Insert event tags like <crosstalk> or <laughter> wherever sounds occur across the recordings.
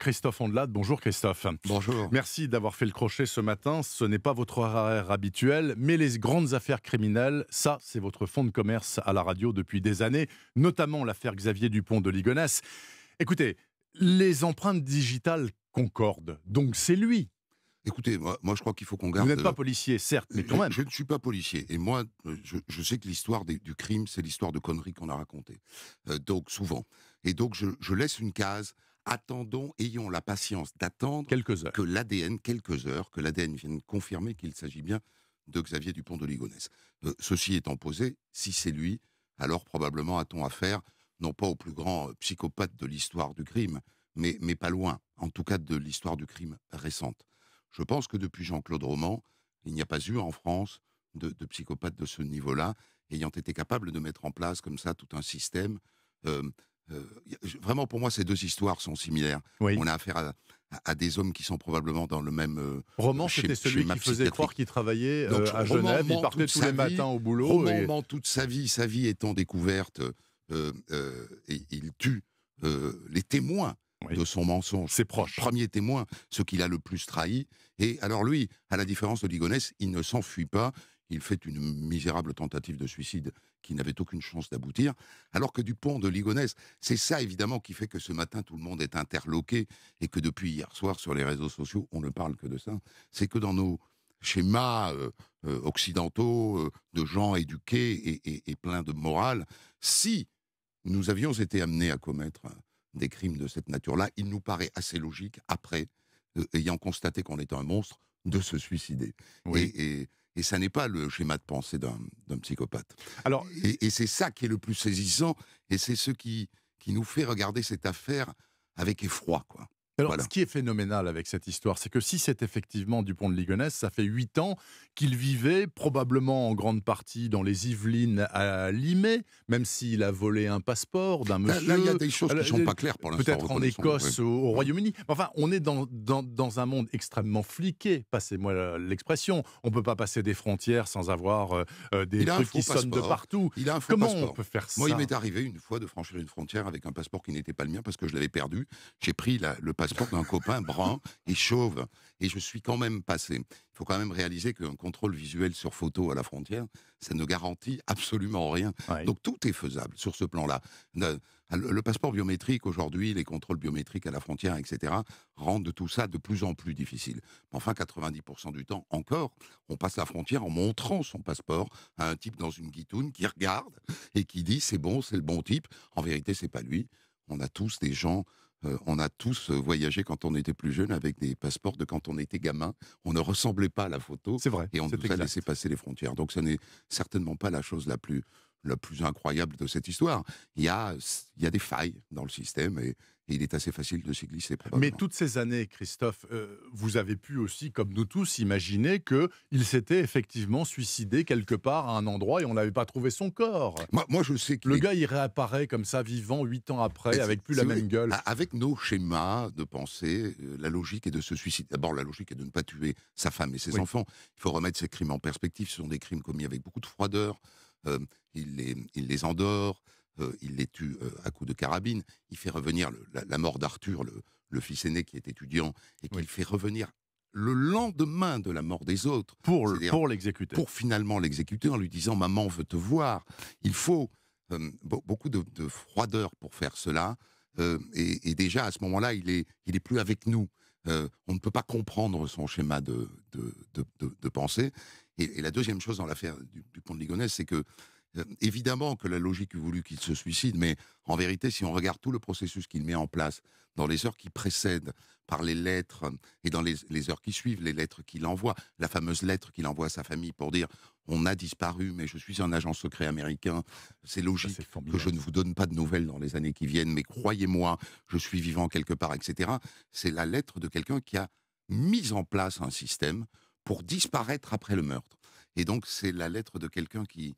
Christophe Andelade. Bonjour Christophe. Bonjour. Merci d'avoir fait le crochet ce matin. Ce n'est pas votre horaire habituel, mais les grandes affaires criminelles, ça, c'est votre fonds de commerce à la radio depuis des années, notamment l'affaire Xavier Dupont de Ligonnès. Écoutez, les empreintes digitales concordent, donc c'est lui. Écoutez, moi, je crois qu'il faut qu'on garde. Vous n'êtes pas policier, certes, mais quand même. Je, ne suis pas policier. Et moi, je, sais que l'histoire du crime, c'est l'histoire de conneries qu'on a racontées. Euh, donc, souvent. Et donc, je laisse une case attendons, ayons la patience d'attendre quelques heures. que l'ADN, quelques heures, que l'ADN vienne confirmer qu'il s'agit bien de Xavier Dupont de Ligonnès. Euh, ceci étant posé, si c'est lui, alors probablement a-t-on affaire, non pas au plus grand euh, psychopathe de l'histoire du crime, mais, mais pas loin, en tout cas de l'histoire du crime récente. Je pense que depuis Jean-Claude Roman, il n'y a pas eu en France de, psychopathe de ce niveau-là, ayant été capable de mettre en place comme ça tout un système euh, euh, vraiment, pour moi, ces deux histoires sont similaires. On a affaire à, des hommes qui sont probablement dans le même. Euh, roman, c'était celui qui faisait croire qu'il travaillait euh, à Genève. Il partait tous les matins au boulot. Roman toute sa vie, sa vie étant découverte, et il tue les témoins. de son mensonge. Ses proches. Premier témoin, ce qu'il a le plus trahi. Et alors lui, à la différence de Ligonès, il ne s'enfuit pas, il fait une misérable tentative de suicide qui n'avait aucune chance d'aboutir, alors que Dupont de Ligonnès, c'est ça évidemment qui fait que ce matin tout le monde est interloqué et que depuis hier soir sur les réseaux sociaux on ne parle que de ça, c'est que dans nos schémas euh, euh, occidentaux euh, de gens éduqués et, pleins de morale, si nous avions été amenés à commettre des crimes de cette nature-là, il nous paraît assez logique après, ayant constaté qu'on était un monstre, de se suicider. et, et ça n'est pas le schéma de pensée d'un psychopathe. Alors, et, c'est ça qui est le plus saisissant, et c'est ce qui, qui nous fait regarder cette affaire avec effroi. Quoi. Alors, ce qui est phénoménal avec cette histoire, c'est que si c'est effectivement Dupont de Ligonnès, ça fait huit ans qu'il vivait probablement en grande partie dans les Yvelines à Limay, même s'il a volé un passeport d'un monsieur. Là, il y a des choses qui ne sont euh, pas claires pour l'instant. Peut-être en Écosse, au, Royaume-Uni. Enfin, on est dans, dans, un monde extrêmement fliqué, passez-moi l'expression. On ne peut pas passer des frontières sans avoir euh, euh, des trucs qui sonnent de partout. Comment on peut faire ça Moi, il m'est arrivé une fois de franchir une frontière avec un passeport qui n'était pas le mien parce que je l'avais perdu. J'ai pris le passeport passeport d'un copain brun et chauve. Et je suis quand même passé. Il faut quand même réaliser qu'un contrôle visuel sur photo à la frontière, ça ne garantit absolument rien. Donc tout est faisable sur ce plan-là. Le passeport biométrique aujourd'hui, les contrôles biométriques à la frontière, etc., rendent tout ça de plus en plus difficile. Enfin, 90% du temps, encore, on passe la frontière en montrant son passeport à un type dans une guitoune qui regarde et qui dit c'est bon, c'est le bon type. En vérité, c'est pas lui. On a tous des gens euh, on a tous euh, voyagé quand on était plus jeune avec des passeports de quand on était gamin. On ne ressemblait pas à la photo. C'est vrai. Et on nous a laissé passer les frontières. Donc, ce n'est certainement pas la chose la plus le plus incroyable de cette histoire. Il y a, il y des failles dans le système et, il est assez facile de s'y glisser. Mais toutes ces années, Christophe, euh, vous avez pu aussi, comme nous tous, imaginer qu'il s'était effectivement suicidé quelque part à un endroit et on n'avait pas trouvé son corps. Moi, je sais que. Le gars, il réapparaît comme ça, vivant, huit ans après, avec plus la même gueule. Avec nos schémas de pensée, euh, la logique est de se suicider. D'abord, la logique est de ne pas tuer sa femme et ses enfants. Il faut remettre ces crimes en perspective. Ce sont des crimes commis avec beaucoup de froideur, euh, il, les, endort, euh, il les tue euh, à coups de carabine, il fait revenir la, mort d'Arthur, le, fils aîné qui est étudiant, et qu'il fait revenir le lendemain de la mort des autres. Pour, Pour finalement l'exécuter en lui disant Maman veut te voir. Il faut beaucoup de, froideur pour faire cela. et, déjà, à ce moment-là, il n'est est plus avec nous. on ne peut pas comprendre son schéma de pensée. Et, la deuxième chose dans l'affaire du, pont de Ligonnès, c'est que euh, évidemment que la logique eût voulu qu'il se suicide, mais en vérité, si on regarde tout le processus qu'il met en place dans les heures qui précèdent, par les lettres euh, et dans les, heures qui suivent, les lettres qu'il envoie, la fameuse lettre qu'il envoie à sa famille pour dire on a disparu, mais je suis un agent secret américain. C'est logique que je ne vous donne pas de nouvelles dans les années qui viennent, mais croyez-moi, je suis vivant quelque part, etc. C'est la lettre de quelqu'un qui a mis en place un système pour disparaître après le meurtre. Et donc, c'est la lettre de quelqu'un qui,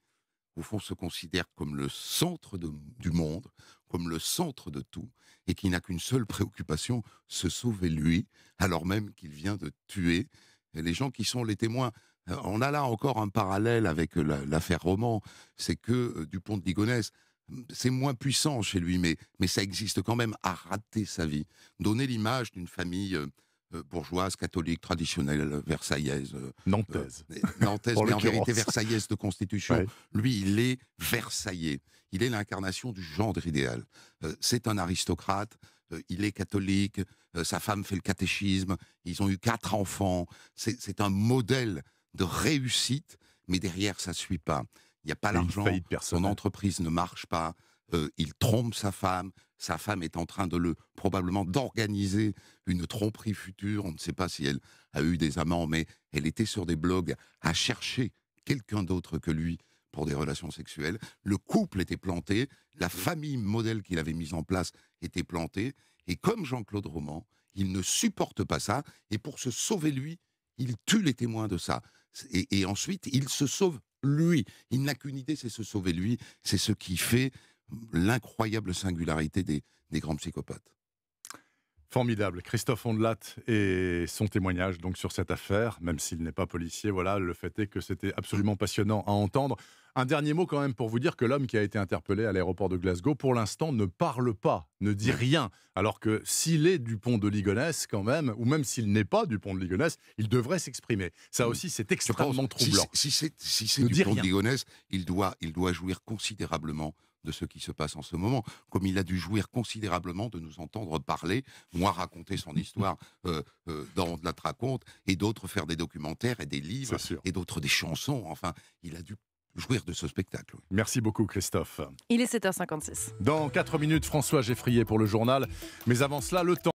au fond, se considère comme le centre du monde, comme le centre de tout, et qui n'a qu'une seule préoccupation, se sauver lui, alors même qu'il vient de tuer les gens qui sont les témoins. Euh, on a là encore un parallèle avec euh, l'affaire Roman, c'est que euh, Dupont de Ligonnès, c'est moins puissant chez lui, mais, mais ça existe quand même à rater sa vie, donner l'image d'une famille euh, bourgeoise, catholique, traditionnelle, euh, versaillaise. Nantaise. Euh, nantaise, mais <laughs> en vérité versaillaise de constitution. Lui, il est versaillais. Il est l'incarnation du genre idéal. c'est un aristocrate, il est catholique, sa femme fait le catéchisme, ils ont eu quatre enfants. C'est un modèle de réussite, mais derrière, ça ne suit pas. Il n'y a pas l'argent, son entreprise ne marche pas. Euh, il trompe sa femme, sa femme est en train de le probablement d'organiser une tromperie future. On ne sait pas si elle a eu des amants, mais elle était sur des blogs à chercher quelqu'un d'autre que lui pour des relations sexuelles. Le couple était planté, la famille modèle qu'il avait mise en place était plantée, et comme Jean-Claude Roman, il ne supporte pas ça, et pour se sauver lui, il tue les témoins de ça. Et, et ensuite, il se sauve lui. Il n'a qu'une idée, c'est se sauver lui. C'est ce qui fait l'incroyable singularité des, grands psychopathes. Formidable. Christophe Ondelat et son témoignage donc sur cette affaire, même s'il n'est pas policier, voilà, le fait est que c'était absolument passionnant à entendre. Un dernier mot quand même pour vous dire que l'homme qui a été interpellé à l'aéroport de Glasgow, pour l'instant, ne parle pas, ne dit rien, alors que s'il est du pont de Ligonesse quand même, ou même s'il n'est pas du pont de Ligonesse, il devrait s'exprimer. Ça aussi, c'est extrêmement troublant. Si c'est si du pont de Ligonesse, il doit, il doit jouir considérablement de ce qui se passe en ce moment, comme il a dû jouir considérablement de nous entendre parler, moi raconter son histoire euh, euh, dans de la traconte, et d'autres faire des documentaires et des livres, et d'autres des chansons. Enfin, il a dû jouir de ce spectacle. Merci beaucoup Christophe. Il est 7h56. Dans 4 minutes, François Geffrier pour le journal. Mais avant cela, le temps.